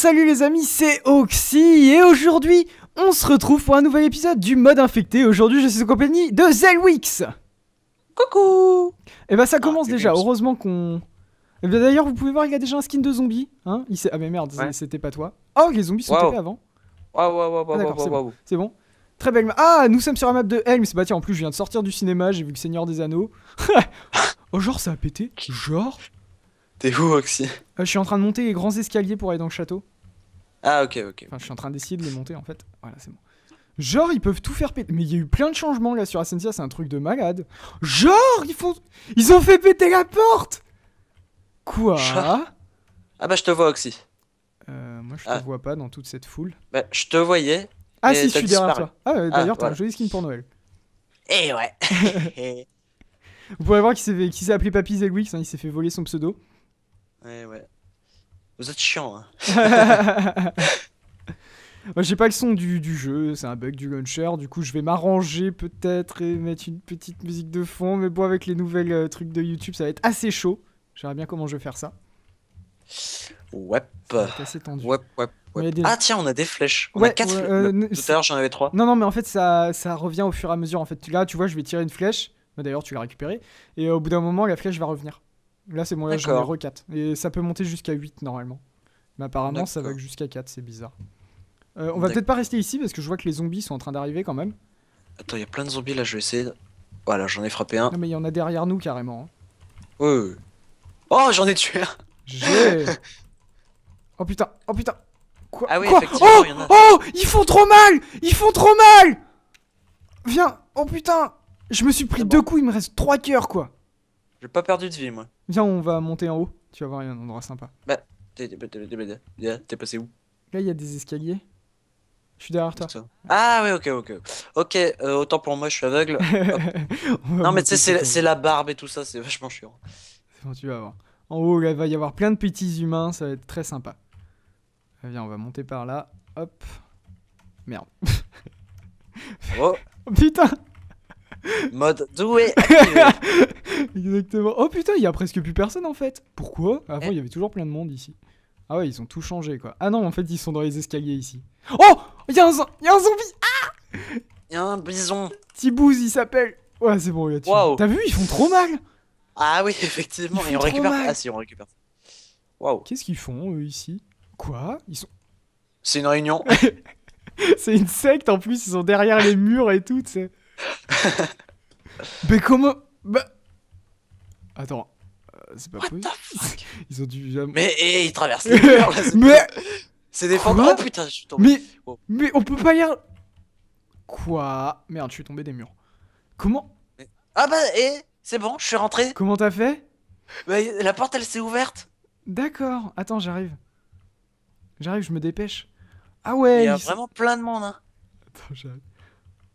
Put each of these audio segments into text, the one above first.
salut les amis, c'est Oxy et aujourd'hui on se retrouve pour un nouvel épisode du mode infecté. Aujourd'hui je suis en compagnie de Zelwix. Coucou eh ben, ah, Et bah ça commence déjà, heureusement qu'on... Et eh bah d'ailleurs vous pouvez voir il y a déjà un skin de zombie. Hein ah mais merde, c'était pas toi. Oh les zombies sont tapés avant. Waouh waouh waouh ah, waouh C'est bon. C'est bon. Très belle map. Ah nous sommes sur la map de c'est Bah tiens en plus je viens de sortir du cinéma, j'ai vu le Seigneur des Anneaux. oh genre ça a pété. Genre T'es où, Oxy euh, Je suis en train de monter les grands escaliers pour aller dans le château. Ah, ok, ok. Enfin, je suis en train d'essayer de les monter, en fait. Voilà, c'est bon. Genre, ils peuvent tout faire péter. Mais il y a eu plein de changements là sur Ascensia, c'est un truc de malade. Genre, ils font. Ils ont fait péter la porte Quoi Ah bah, je te vois, Oxy. Euh, moi, je te ah. vois pas dans toute cette foule. Bah, je te voyais. Ah, si, je suis derrière toi. Ah, ah, d'ailleurs, t'as un joli skin pour Noël. Eh ouais eh. Vous pourrez voir qu'il s'est, appelé Papy Zegwix, hein, il s'est fait voler son pseudo. Ouais, ouais. Vous êtes chiant, hein. J'ai pas le son du, jeu, c'est un bug du launcher, du coup je vais m'arranger peut-être et mettre une petite musique de fond, mais bon avec les nouvelles euh, trucs de YouTube ça va être assez chaud. J'aimerais bien comment je vais faire ça. Ouais. Ah tiens, on a des flèches. On a quatre flèches. Euh, bah, tout à l'heure j'en avais trois. Non, non, mais en fait ça, ça revient au fur et à mesure. En fait, là tu vois, je vais tirer une flèche. Bah, d'ailleurs, tu l'as récupérée. Et au bout d'un moment, la flèche va revenir. Là, c'est bon, là, j'en ai 4. Et ça peut monter jusqu'à 8 normalement. Mais apparemment, ça va jusqu'à 4, c'est bizarre. Euh, on va peut-être pas rester ici parce que je vois que les zombies sont en train d'arriver quand même. Attends, il y a plein de zombies là, je vais essayer. Voilà, j'en ai frappé un. Non, mais il y en a derrière nous carrément. Hein. Oh, j'en ai tué un J'ai. oh putain, oh putain Quoi ah oh, oh Ils font trop mal Ils font trop mal Viens Oh putain Je me suis pris deux coups, il me reste trois coeurs quoi j'ai pas perdu de vie, moi. Viens, on va monter en haut. Tu vas voir, il un endroit sympa. Bah, t'es passé où Là, il y a des escaliers. Je suis derrière toi. Ah ouais, ok, ok. Ok, euh, autant pour moi, je suis aveugle. non, mais tu sais, c'est la barbe et tout ça, c'est vachement chiant. Bon, tu vas voir. En haut, là, il va y avoir plein de petits humains, ça va être très sympa. viens, on va monter par là. Hop. Merde. oh. Putain Mode doué Exactement. Oh putain, il y a presque plus personne en fait. Pourquoi Avant, eh. il y avait toujours plein de monde ici. Ah ouais, ils ont tout changé quoi. Ah non, en fait, ils sont dans les escaliers ici. Oh Il y, a un zombie Ah Il y a un bison. Tibouz, il s'appelle. Ouais, c'est bon, il a T'as vu, ils font trop mal Ah oui, effectivement, ils et on récupère. Ah si, on récupère. Waouh. Qu'est-ce qu'ils font eux ici Quoi Ils sont. C'est une réunion. c'est une secte en plus, ils sont derrière les murs et tout, tu sais. Mais comment bah. Attends, euh, c'est pas ils ont dû jamais. Mais et, eh, ils traversent les murs Mais c'est des fantômes. Oh, putain, je suis tombé. Mais on peut pas y aller. Quoi Merde, je suis tombé des murs. Comment Ah bah et eh, c'est bon, je suis rentré. Comment t'as fait bah, la porte elle s'est ouverte. D'accord. Attends, j'arrive. J'arrive, je me dépêche. Ah ouais. Il y a vraiment plein de monde hein. Attends, j'arrive.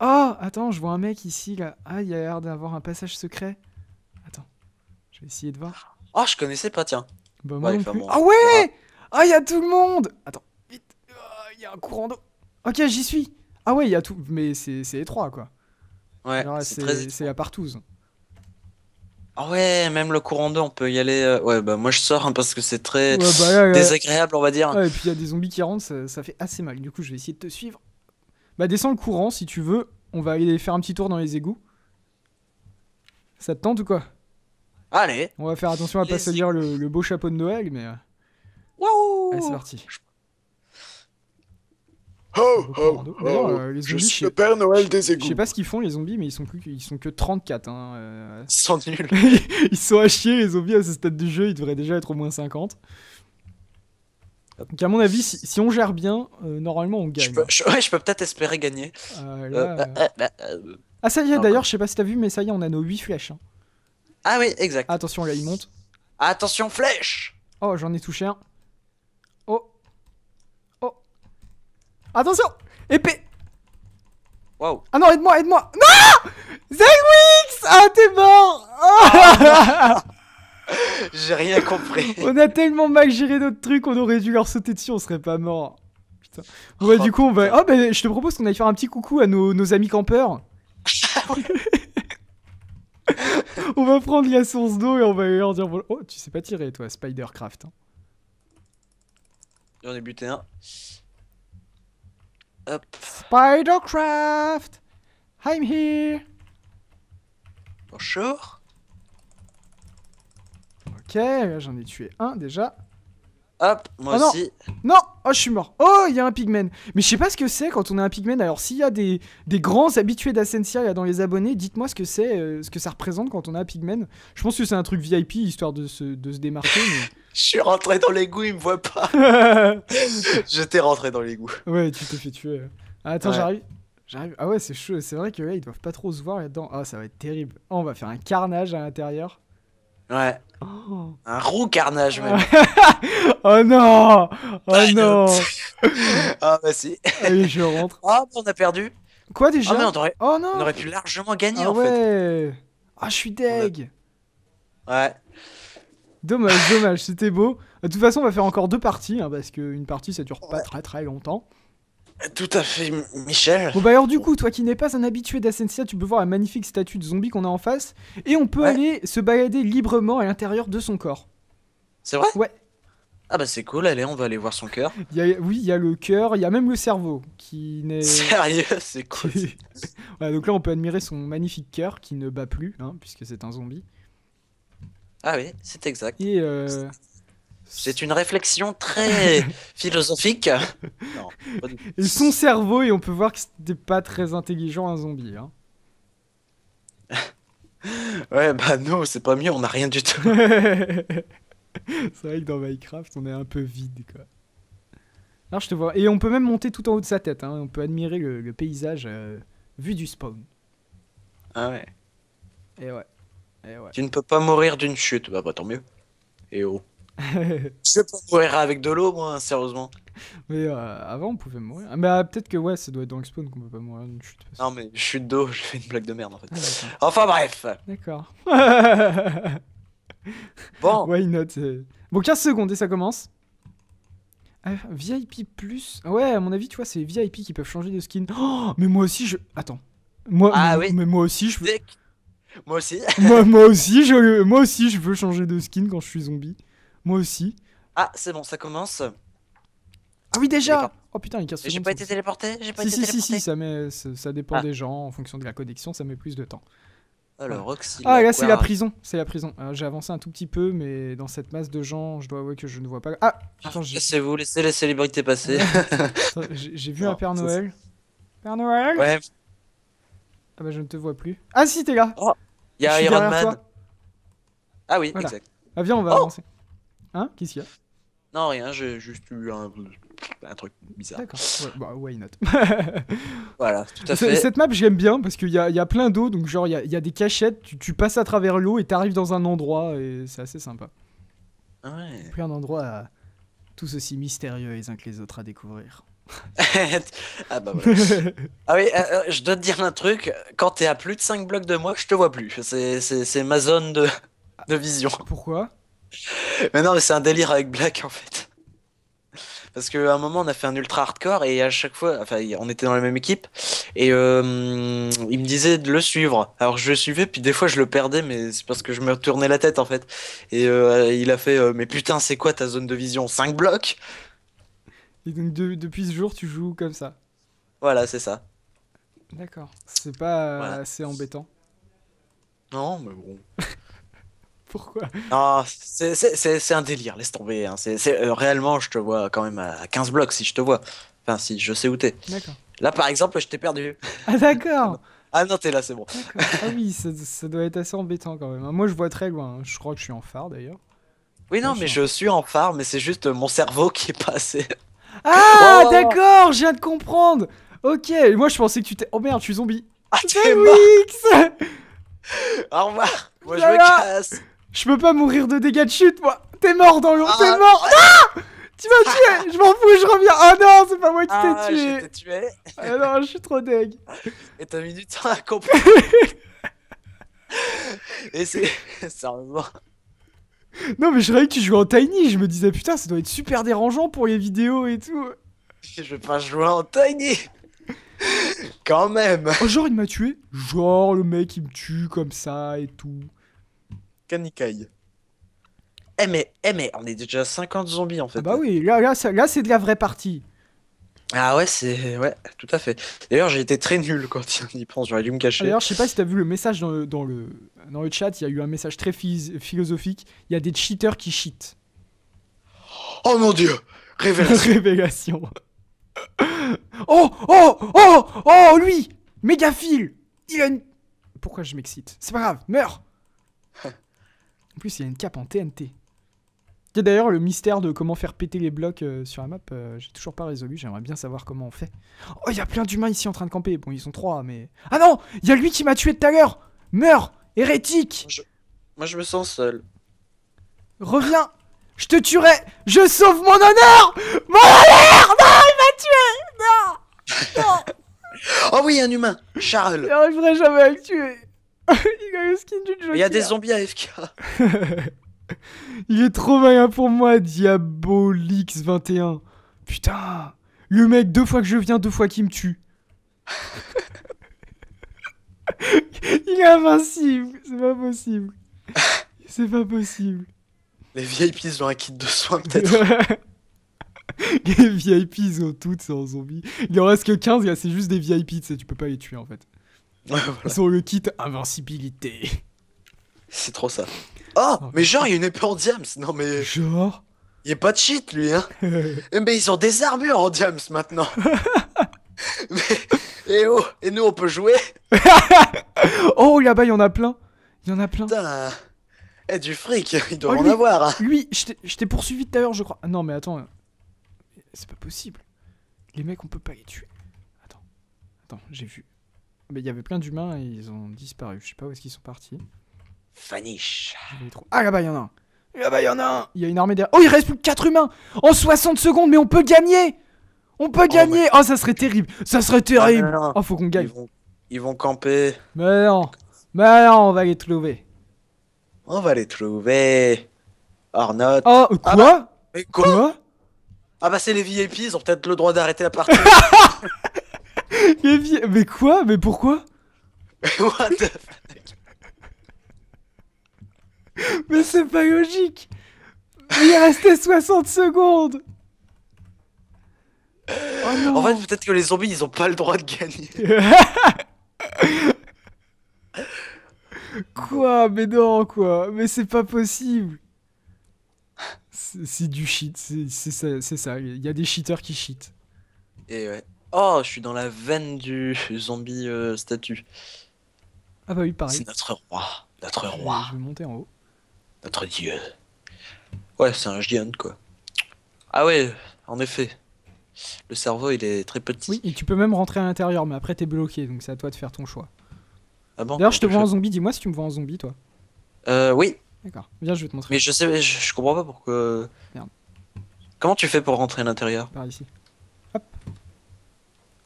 Oh Attends, je vois un mec ici, là. Ah, il a l'air d'avoir un passage secret. Attends, je vais essayer de voir. Oh, je connaissais pas, tiens. Bah, moi non plus. Ah ouais Ah, il y a tout le monde Attends, vite. Ah, il y a un courant d'eau. Ok, j'y suis. Ah ouais, il y a tout. Mais c'est étroit, quoi. Ouais, c'est à partouze. Ah ouais, même le courant d'eau, on peut y aller. Euh, ouais, bah moi je sors hein, parce que c'est très bah, désagréable, on va dire. Ouais, et puis il y a des zombies qui rentrent, ça, fait assez mal. Du coup, je vais essayer de te suivre. Bah descends le courant si tu veux on va aller faire un petit tour dans les égouts. Ça te tente ou quoi Allez On va faire attention à pas se dire le, beau chapeau de Noël, mais... Euh, Waouh Allez, c'est parti. Oh, oh, je suis le Père Noël des égouts. Je sais pas ce qu'ils font les zombies, mais ils sont, plus, ils sont que 34. Hein, euh. Ils sont nuls. ils sont à chier les zombies à ce stade du jeu, ils devraient déjà être au moins 50. Donc à mon avis, si, on gère bien, euh, normalement on gagne. Je peux, peux peut-être espérer gagner. Euh, euh, euh ah ça y est d'ailleurs, je sais pas si t'as vu, mais ça y est, on a nos 8 flèches. Hein. Ah oui, exact. Attention, là il monte. Attention, flèche Oh, j'en ai touché un. Oh. Oh. Attention Épée Wow. Ah non, aide-moi, aide-moi Non Zegwix Ah, t'es mort J'ai rien compris. On a tellement mal géré notre truc, on aurait dû leur sauter dessus, on serait pas mort. Putain. Ouais, bah, du coup, on va. Oh, bah, je te propose qu'on aille faire un petit coucou à nos, amis campeurs. on va prendre la source d'eau et on va leur dire Oh, tu sais pas tirer, toi, Spidercraft. Hein. J'en ai buté un. Hop. Spidercraft I'm here Bonjour Ok, j'en ai tué un déjà. Hop, moi ah aussi. Non, oh, je suis mort. Oh, il y a un pigmen. Mais je sais pas ce que c'est quand on a un pigmen. Alors, s'il y a des, grands habitués d'Ascensia dans les abonnés, dites-moi ce que c'est, euh, ce que ça représente quand on a un pigmen. Je pense que c'est un truc VIP histoire de se, démarquer. je suis rentré dans l'égout, il me voit pas. je t'ai rentré dans l'égout. Ouais, tu t'es fait tuer. Ah, attends, j'arrive. J'arrive. Ah ouais, c'est chaud. C'est vrai que ils doivent pas trop se voir là-dedans. Ah, ça va être terrible. Oh, on va faire un carnage à l'intérieur. Ouais. Oh. Un roux carnage même. oh non Oh non Ah bah si. Allez, je rentre. Oh, on a perdu. Quoi déjà ah, on, aurait... Oh non. on aurait pu largement gagner ah en ouais. fait. Ah je suis deg. Ouais. Dommage, dommage, c'était beau. De toute façon, on va faire encore deux parties, hein, parce qu'une partie, ça dure pas très très longtemps. Tout à fait, Michel. Bon bah alors du coup, toi qui n'es pas un habitué d'Ascensia, tu peux voir la magnifique statue de zombie qu'on a en face, et on peut aller se balader librement à l'intérieur de son corps. C'est vrai Ouais. Ah bah c'est cool, allez, on va aller voir son cœur. oui, il y a le cœur, il y a même le cerveau qui n'est... Sérieux, c'est cool. donc là, on peut admirer son magnifique cœur qui ne bat plus, hein, puisque c'est un zombie. Ah oui, c'est exact. Et euh... C'est une réflexion très philosophique. son cerveau, et on peut voir que c'était pas très intelligent un zombie. Hein. ouais, bah non, c'est pas mieux, on a rien du tout. c'est vrai que dans Minecraft, on est un peu vide, quoi. Alors, je te vois. Et on peut même monter tout en haut de sa tête. Hein. On peut admirer le, paysage euh, vu du spawn. Ah ouais. Et ouais. Et Tu ne peux pas mourir d'une chute. Bah, bah tant mieux. Et oh. je peux mourir avec de l'eau, moi, sérieusement. Mais euh, avant, on pouvait mourir. Ah, mais euh, peut-être que ouais, ça doit être dans spawn qu'on peut pas mourir d'une chute. Non, mais chute d'eau, je fais une blague de merde en fait. Ah, enfin, bref. D'accord. bon. Why not euh. Bon, 15 secondes et ça commence. Ah, VIP plus. Ouais, à mon avis, tu vois, c'est VIP qui peuvent changer de skin. Oh, mais moi aussi, je. Attends. Moi, ah, oui. mais moi aussi, je Moi aussi. moi, moi, aussi, je... moi aussi, je veux changer de skin quand je suis zombie. Moi aussi. Ah, c'est bon, ça commence. Ah oui, déjà Oh putain, il casse J'ai pas été téléporté J'ai pas été téléporté. Si, si, ça, ça dépend ah. des gens. En fonction de la connexion, ça met plus de temps. Alors, ah, ah là c'est la prison, c'est la prison. Euh, j'ai avancé un tout petit peu, mais dans cette masse de gens, je dois avouer que je ne vois pas. Ah, laissez-vous, laissez les célébrités passer. j'ai vu un Père Noël. Père Noël. Ouais. Ah bah je ne te vois plus. Ah si t'es là. Oh, il y a Iron Man. Ah oui, exact. Ah viens, on va oh avancer. Hein Qu'est-ce qu'il y a Non, rien, j'ai juste eu un, truc bizarre. D'accord, ouais, bah, why not Voilà, tout à fait. Cette map, j'aime bien parce qu'il y a, plein d'eau, donc genre il y a, des cachettes, tu, passes à travers l'eau et t'arrives dans un endroit et c'est assez sympa. Ouais. Plein d'endroits à... tous aussi mystérieux les uns que les autres à découvrir. ah bah voilà. ah oui, euh, euh, je dois te dire un truc, quand t'es à plus de 5 blocs de moi, je te vois plus. C'est ma zone de, ah, de vision. Pourquoi mais non, mais c'est un délire avec Black en fait. Parce qu'à un moment, on a fait un ultra hardcore et à chaque fois, enfin, on était dans la même équipe et euh, il me disait de le suivre. Alors je le suivais, puis des fois je le perdais, mais c'est parce que je me tournais la tête en fait. Et euh, il a fait euh, Mais putain, c'est quoi ta zone de vision 5 blocs Et donc depuis ce jour, tu joues comme ça Voilà, c'est ça. D'accord. C'est pas assez embêtant. Non, mais bon. Pourquoi ah, c'est un délire, laisse tomber. Hein. C'est euh, réellement, je te vois quand même à 15 blocs si je te vois. Enfin, si je sais où t'es. Là, par exemple, je t'ai perdu. Ah, d'accord. ah non, t'es là, c'est bon. Ah oui, ça, doit être assez embêtant quand même. Hein. Moi, je vois très loin. Hein. Je crois que je suis en phare d'ailleurs. Oui, non, mais je, suis en phare, mais c'est juste mon cerveau qui est passé. Ah, oh, oh, oh. d'accord, je viens de comprendre. Ok, moi je pensais que tu t'es. Oh merde, je suis zombie. Ah, Au revoir. Moi, je me casse. Je peux pas mourir de dégâts de chute, moi T'es mort dans l'eau, t'es ah. mort ah Tu m'as tué Je m'en fous, je reviens Ah non, c'est pas moi qui t'ai ah, tué je tué Ah non, je suis trop deg Et t'as mis du temps à comprendre Et c'est... Sérieusement... Non mais je croyais que tu jouais en Tiny, je me disais putain ça doit être super dérangeant pour les vidéos et tout Je vais pas jouer en Tiny Quand même oh, Genre il m'a tué Genre le mec il me tue comme ça et tout Kanikai. Eh mais, eh mais, on est déjà 50 zombies en ah fait. bah oui, là, là, là c'est de la vraie partie. Ah ouais, c'est... Ouais, tout à fait. D'ailleurs, j'ai été très nul quand il y pense, j'aurais dû me cacher. D'ailleurs, je sais pas si t'as vu le message dans le, le, chat, il y a eu un message très philosophique, il y a des cheaters qui cheatent. Oh mon dieu Révélation Révélation Oh Oh Oh Oh Lui Mégaphile Il a une... Pourquoi je m'excite C'est pas grave, meurs En plus, il y a une cape en TNT. a d'ailleurs, le mystère de comment faire péter les blocs euh, sur la map, euh, j'ai toujours pas résolu. J'aimerais bien savoir comment on fait. Oh, il y a plein d'humains ici en train de camper. Bon, ils sont trois, mais... Ah non Il y a lui qui m'a tué tout à l'heure Meurs Hérétique Moi, je me sens seul. Reviens Je te tuerai Je sauve mon honneur Mon honneur Non, il m'a tué Non Oh oui, un humain Charles J'arriverai jamais à le tuer il a skin du Joker. Il y a des zombies AFK. il est trop malin pour moi, Diabolix21. Putain, le mec, deux fois que je viens, deux fois qu'il me tue. il est invincible, c'est pas possible. C'est pas possible. Les VIPs ont un kit de soins, peut-être. les VIPs ont toutes, c'est en Il en reste que 15, c'est juste des VIPs tu tu peux pas les tuer en fait. Ils ont le kit invincibilité. C'est trop ça. Oh, mais genre, il y a une épée en diams. Non, mais. Genre. Il a pas de cheat lui, hein. Eh, mais ils ont des armures en diams maintenant. mais. Et oh, et nous, on peut jouer. oh, là-bas, il y en a plein. Il y en a plein. Putain. Eh, du fric, il doit oh, en avoir. Hein. Lui, je t'ai poursuivi tout à l'heure, je crois. Ah, non, mais attends. Euh, c'est pas possible. Les mecs, on peut pas les tuer. Attends. Attends, j'ai vu. Mais il y avait plein d'humains et ils ont disparu. Je sais pas où est-ce qu'ils sont partis. Vanish. Ah là-bas, il y en a un. Là-bas, il y en a Il y a une armée derrière. Oh, il reste plus que 4 humains en 60 secondes, mais on peut gagner. On peut oh, bah. gagner. Oh, ça serait terrible. Ça serait ah, terrible. Oh, faut qu'on gagne. Ils vont... camper. Mais non. Mais non, on va les trouver. On va les trouver. Arnott. Oh, quoi bah. Mais quoi, quoi Ah bah c'est les VIP, ils ont peut-être le droit d'arrêter la partie. mais, quoi Mais pourquoi What the fuck Mais c'est pas logique Il resté 60 secondes oh En fait, peut-être que les zombies, ils ont pas le droit de gagner. quoi Mais non, quoi Mais c'est pas possible C'est du shit, c'est ça, c'est Il y a des cheaters qui cheatent. Et ouais. Oh, je suis dans la veine du zombie euh, statue. Ah bah oui, pareil. C'est notre roi. Notre roi. Je vais monter en haut. Notre dieu. Ouais, c'est un giant, quoi. Ah ouais, en effet. Le cerveau, il est très petit. Oui, et tu peux même rentrer à l'intérieur, mais après, t'es bloqué, donc c'est à toi de faire ton choix. Ah bon, D'ailleurs, je te vois en zombie, dis-moi si tu me vois en zombie, toi. Euh, oui. D'accord, viens, je vais te montrer. Mais je sais, je, je comprends pas pourquoi. Merde. Comment tu fais pour rentrer à l'intérieur Par ici.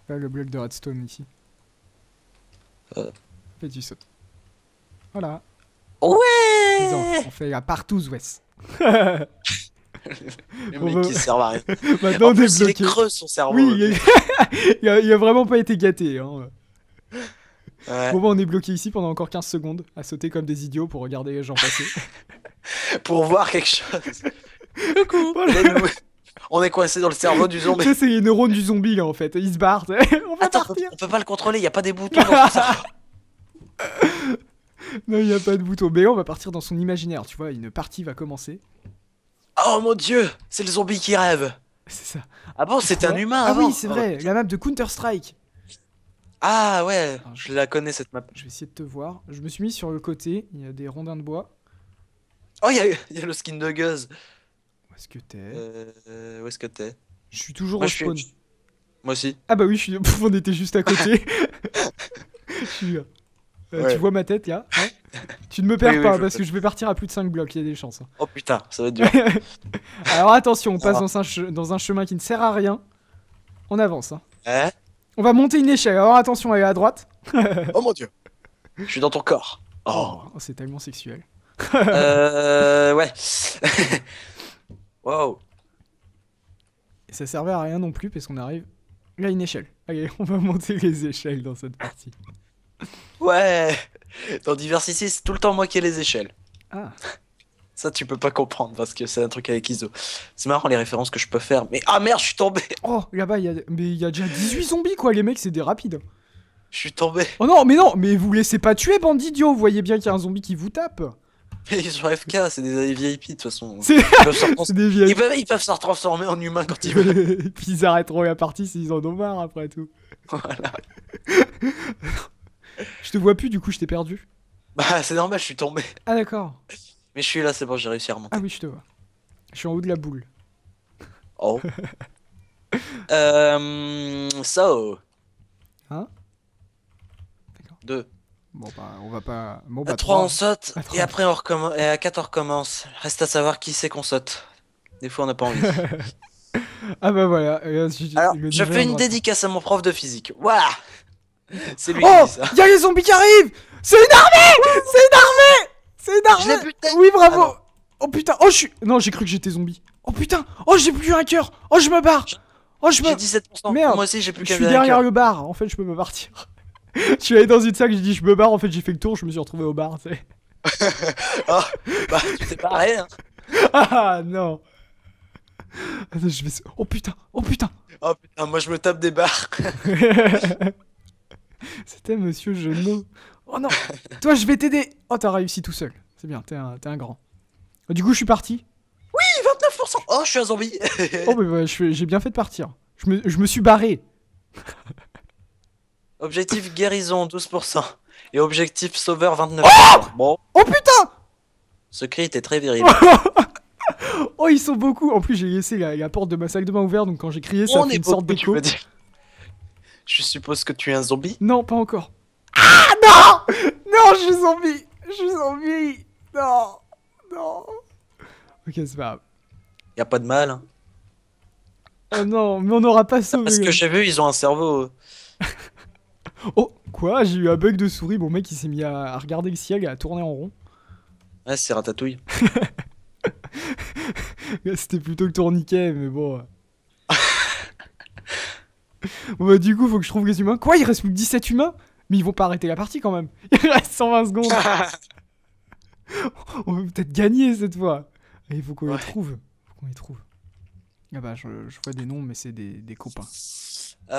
Là, le bloc de redstone ici. Euh. Et tu Voilà. Ouais On fait la partout ouest. le on qui sert à rien. Maintenant, en plus, il est creux son cerveau. il, a, vraiment pas été gâté. Hein. Ouais. on est bloqué ici pendant encore 15 secondes à sauter comme des idiots pour regarder les gens passer. pour voir quelque chose. Coucou on est coincé dans le cerveau du zombie. c'est les neurones du zombie là en fait, ils se barrent on Attends, On peut, pas le contrôler, il y a pas des boutons. non, il y a pas de boutons Mais on va partir dans son imaginaire, tu vois, une partie va commencer. Oh mon dieu, c'est le zombie qui rêve. C'est ça. Ah bon, c'est un humain. Ah oui, c'est vrai, la map de Counter Strike. Ah ouais, je la connais cette map. Je vais essayer de te voir. Je me suis mis sur le côté, il y a des rondins de bois. Oh, il y, a le skin de Gueuse est-ce que t'es euh, Où est-ce que t'es Je suis toujours Moi, en spawn. Moi aussi. Ah bah oui, je suis... on était juste à côté. Euh, tu vois ma tête, là Tu ne me perds pas parce que je vais partir à plus de 5 blocs, il y a des chances. Hein. Oh putain, ça va être dur. Alors attention, on passe dans un, chemin qui ne sert à rien. On avance. Hein. Hein on va monter une échelle. Alors attention, elle est à droite. oh mon dieu. Je suis dans ton corps. Oh, oh. oh c'est tellement sexuel. euh, ouais. Wow. ça servait à rien non plus parce qu'on arrive a une échelle. Allez, on va monter les échelles dans cette partie. Ouais Dans Diversity, c'est tout le temps moi qui ai les échelles. Ah. Ça, tu peux pas comprendre parce que c'est un truc avec ISO. C'est marrant les références que je peux faire, mais ah merde, je suis tombé Oh, là-bas, il y, a... Mais y a déjà 18 zombies quoi, les mecs, c'est des rapides. Je suis tombé. Oh non, mais non, mais vous laissez pas tuer, bandit vous voyez bien qu'il y a un zombie qui vous tape. Ils sont FK, c'est des VIP de toute façon. Ils peuvent, se des ils, ils peuvent se transformer en humains quand ils veulent. Et puis ils arrêteront la partie s'ils en ont marre après tout. Voilà. je te vois plus, du coup, je t'ai perdu. Bah, c'est normal, je suis tombé. Ah, d'accord. Mais je suis là, c'est bon, j'ai réussi à remonter. Ah, oui, je te vois. Je suis en haut de la boule. Oh. euh. So. Un hein D'accord. Deux. Bon, bah, on va pas. à 3, bah, on saute, et après, on recommence. Et à 4, on recommence. Reste à savoir qui c'est qu'on saute. Des fois, on n'a pas envie. ah, bah voilà. Euh, je, Alors, fais une dédicace à mon prof de physique. Voilà! C'est lui oh, qui dit ça. les zombies qui arrivent! C'est une armée! C'est une armée! C'est une armée! Oui, bravo! Ah oh putain! Oh, je suis. Non, j'ai cru que j'étais zombie. Oh putain! Oh, j'ai plus un cœur! Oh, je me barre! Oh, je me. J'ai 17%. Merde. Moi aussi, j'ai plus qu'un Je suis derrière le bar. En fait, je peux me partir. je suis allé dans une salle, j'ai dit je me barre, en fait j'ai fait le tour, je me suis retrouvé au bar, tu sais. ah, bah, c'est pareil, hein. Ah non. Attends, je vais... Oh putain, oh putain. Oh putain, moi je me tape des barres. C'était monsieur Genot. Oh non, toi je vais t'aider. Oh, t'as réussi tout seul. C'est bien, t'es un, grand. Oh, du coup, je suis parti. Oui, 29%. Oh, je suis un zombie. oh, mais j'ai bien fait de partir. Je je me suis barré. Objectif guérison 12% et objectif sauveur 29%. Oh bon. Oh, putain Ce cri était très viril. oh ils sont beaucoup. En plus j'ai laissé la, porte de ma salle de main ouverte donc quand j'ai crié ça On fait une sorte Je suppose que tu es un zombie Non pas encore. Ah non Non je suis zombie Je suis zombie Non Non Ok c'est pas grave. Y a pas de mal. Oh non mais on n'aura pas ça. Parce que j'ai vu ils ont un cerveau. Oh, quoi J'ai eu un bug de souris. Bon, mec, il s'est mis à, regarder le ciel et à tourner en rond. Ah, c'est ratatouille. C'était plutôt le tourniquet, mais bon. bon bah, du coup, faut que je trouve les humains. Quoi Il reste plus que 17 humains Mais ils vont pas arrêter la partie quand même. Il reste 120 secondes. On peut peut-être gagner cette fois. Il faut qu'on les trouve. Faut qu'on les trouve. Ah bah, je, je vois des noms, mais c'est des, des copains. Ouh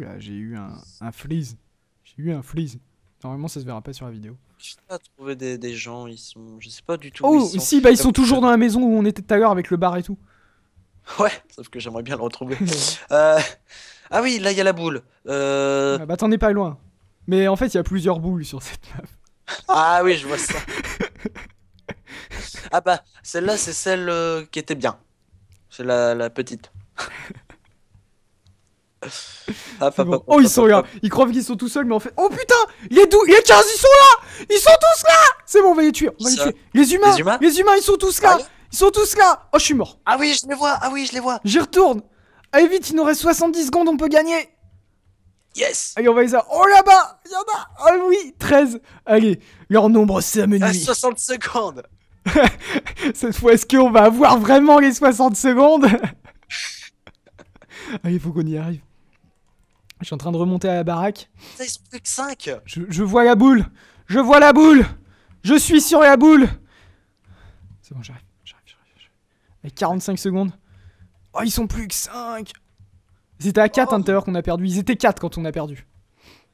là, j'ai eu un, un freeze. J'ai eu un freeze. Normalement, ça se verra pas sur la vidéo. Je sais pas trouver des, des, gens, ils sont. Je sais pas du tout. où oh, ils sont... si, bah ils sont toujours dans la maison où on était tout à l'heure avec le bar et tout. Ouais, sauf que j'aimerais bien le retrouver. euh... Ah oui, là il y a la boule. Euh... Ah, bah t'en es pas loin. Mais en fait, il y a plusieurs boules sur cette map. ah oui, je vois ça. ah bah, celle-là, c'est celle euh, qui était bien. C'est la, la petite. Ah, oh, ils sont là. Ils croient qu'ils sont tout seuls, mais en fait. Oh putain Les, dou... les 15, ils sont là Ils sont tous là C'est bon, on va les tuer. les, humains, les humains ils sont tous là Ils sont tous là Oh, je suis mort. Ah oui, je les vois. Ah oui, je les vois. J'y retourne. Allez, vite, il nous reste 70 secondes, on peut gagner. Yes Allez, on va les avoir. Oh là-bas Il y en a Ah oui 13 Allez, leur nombre c'est À 60 secondes Cette fois, est-ce qu'on va avoir vraiment les 60 secondes ah, il faut qu'on y arrive. Je suis en train de remonter à la baraque. ils sont plus que 5 je, vois la boule Je vois la boule Je suis sur la boule C'est bon, j'arrive, j'arrive, j'arrive. Avec 45 secondes. Oh, ils sont plus que 5 Ils étaient à 4 hein, tout à l'heure qu'on a perdu. Ils étaient 4 quand on a perdu.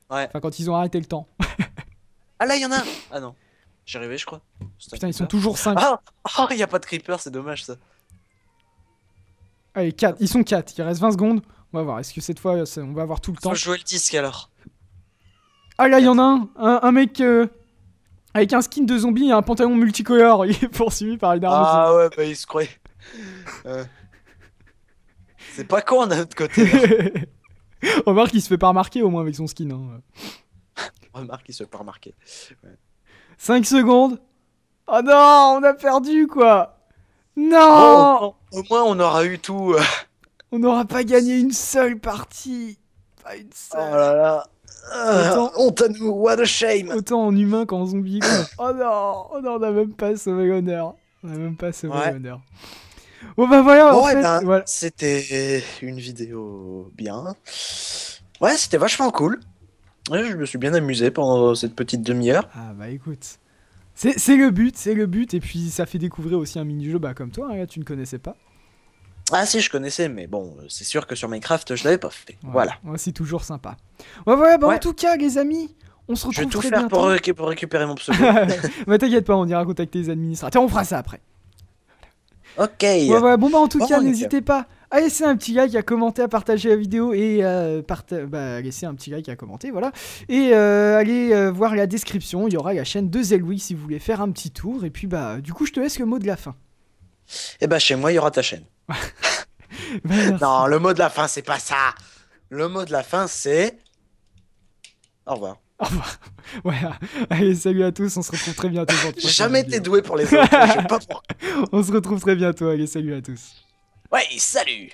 Ouais. Enfin, quand ils ont arrêté le temps. ah là, il y en a un Ah non. J'y arrivais, je crois. Putain, ils sont toujours 5. Ah, oh, il n'y a pas de creeper, c'est dommage ça. Allez, 4. Ils sont 4. Il reste 20 secondes. On va voir. Est-ce que cette fois, on va avoir tout le On temps jouer le disque alors. Ah là, il y en a un. Un, mec euh, avec un skin de zombie et un pantalon multicolore. Il est poursuivi par une arme. Ah ouais, bah il se croit euh. C'est pas con d'un autre côté. On Remarque, il se fait pas remarquer au moins avec son skin. Hein. Remarque, qu'il se fait pas remarquer. 5 secondes. Oh non, on a perdu quoi. Non Au moins, on aura eu tout. Euh. On n'aura pas gagné une seule partie. Pas une oh seule. Oh là là. Autant... Ah, honte what a shame Autant en humain qu'en zombie. oh non, oh non, on n'a même pas sauvé l'honneur. On n'a même pas sauvé ouais. l'honneur. Bon bah voilà, eh ben, voilà. c'était une vidéo bien. Ouais, c'était vachement cool. je me suis bien amusé pendant cette petite demi-heure. Ah bah écoute, c'est le but, c'est le but, et puis ça fait découvrir aussi un mini-jeu bah, comme toi, hein, tu ne connaissais pas. Ah si, je connaissais, mais bon, c'est sûr que sur Minecraft, je l'avais pas fait. Voilà. c'est toujours sympa. Ouais, voilà, bah, en tout cas, les amis, on se retrouve. Je vais tout faire pour, récupérer mon pseudo. Mais bah, t'inquiète pas, on ira contacter les administrateurs, on fera ça après. Ok. Ouais, bon bah en tout cas, n'hésitez pas à ah, laisser un petit like, à commenter, à partager la vidéo et à, euh, bah, laisser un petit like, à commenter, voilà. Et euh, allez euh, voir la description, il y aura la chaîne de Zelwi si vous voulez faire un petit tour. Et puis, bah, du coup, je te laisse le mot de la fin. Et eh bah, chez moi, il y aura ta chaîne. Bah, non, le mot de la fin, c'est pas ça. Le mot de la fin, c'est. Au revoir. Au revoir. Ouais, ah, allez, salut à tous, on se retrouve très bientôt. J'ai jamais été doué pour les autres, on se retrouve très bientôt, allez, salut à tous. Ouais, salut